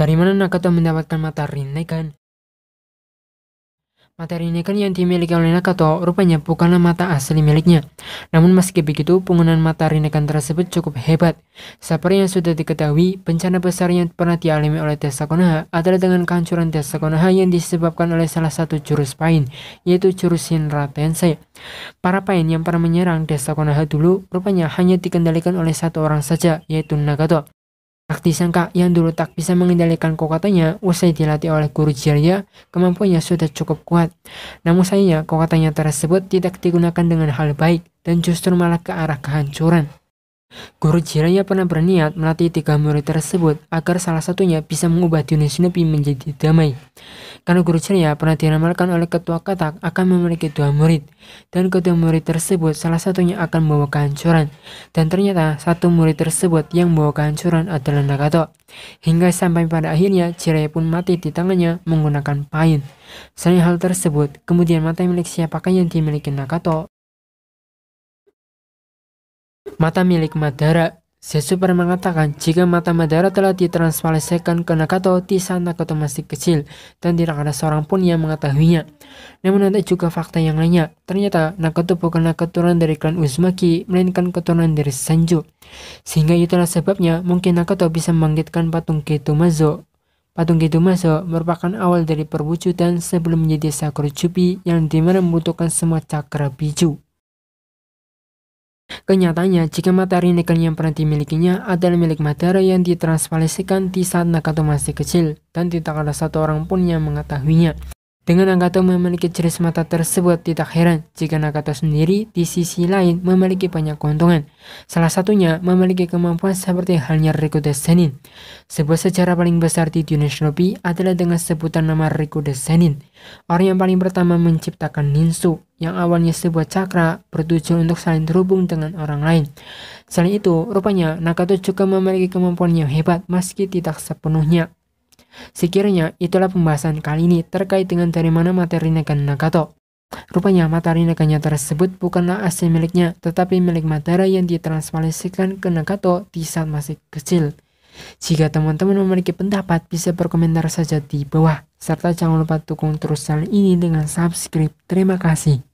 Dari mana Nakato mendapatkan mata Rinnegan? Mata Rinnegan yang dimiliki oleh Nakato rupanya bukanlah mata asli miliknya. Namun meski begitu, penggunaan mata Rinnegan tersebut cukup hebat. Seperti yang sudah diketahui, bencana besar yang pernah dialami oleh Desa Konoha adalah dengan kehancuran Desa Konoha yang disebabkan oleh salah satu jurus pain, yaitu jurus Shinra Tensei. Para pain yang pernah menyerang Desa Konoha dulu rupanya hanya dikendalikan oleh satu orang saja, yaitu Nagato. Sakti sangka yang dulu tak bisa mengendalikan kekuatannya, usai dilatih oleh guru Jirya, kemampuannya sudah cukup kuat. Namun sayangnya, kekuatannya tersebut tidak digunakan dengan hal baik, dan justru malah ke arah kehancuran. Guru Jiraiya pernah berniat melatih tiga murid tersebut agar salah satunya bisa mengubah dunia Shinobi menjadi damai. Karena Guru Jiraiya pernah diramalkan oleh ketua katak akan memiliki dua murid, dan kedua murid tersebut salah satunya akan membawa kehancuran. Dan ternyata satu murid tersebut yang membawa kehancuran adalah Nagato. Hingga sampai pada akhirnya Jiraiya pun mati di tangannya menggunakan pain. Selain hal tersebut, kemudian mata milik siapakah yang dimiliki Nagato Mata milik Madara pernah mengatakan jika mata Madara telah ditransfalesekan ke Nakato, di sana Nakato masih kecil dan tidak ada seorang pun yang mengetahuinya. Namun ada juga fakta yang lainnya. Ternyata Nakato bukanlah keturunan dari klan Uzumaki, melainkan keturunan dari Sanju. Sehingga itulah sebabnya mungkin Nakato bisa membangkitkan patung Kitumazo. Patung Kitumazo merupakan awal dari perwujudan sebelum menjadi Sakura Jubi yang dimana membutuhkan semua cakra biju. Kenyataannya, jika materi nikel yang pernah dimilikinya adalah milik materi yang ditransvalisikan di saat Nakato masih kecil, dan tidak ada satu orang pun yang mengetahuinya. Dengan Nagato memiliki jenis mata tersebut, tidak heran jika Nagato sendiri di sisi lain memiliki banyak keuntungan. Salah satunya memiliki kemampuan seperti halnya Riku Desenin. Sebuah sejarah paling besar di dunia shinobi adalah dengan sebutan nama Riku Desenin. Orang yang paling pertama menciptakan ninsu, yang awalnya sebuah cakra bertujuan untuk saling terhubung dengan orang lain. Selain itu, rupanya Nagato juga memiliki kemampuan yang hebat meski tidak sepenuhnya Sekiranya itulah pembahasan kali ini terkait dengan dari mana materi Nekan Nagato. Rupanya materi Naganya tersebut bukanlah asli miliknya, tetapi milik materi yang ditransmisikan ke Nagato di saat masih kecil. Jika teman-teman memiliki pendapat, bisa berkomentar saja di bawah. Serta jangan lupa dukung terus channel ini dengan subscribe. Terima kasih.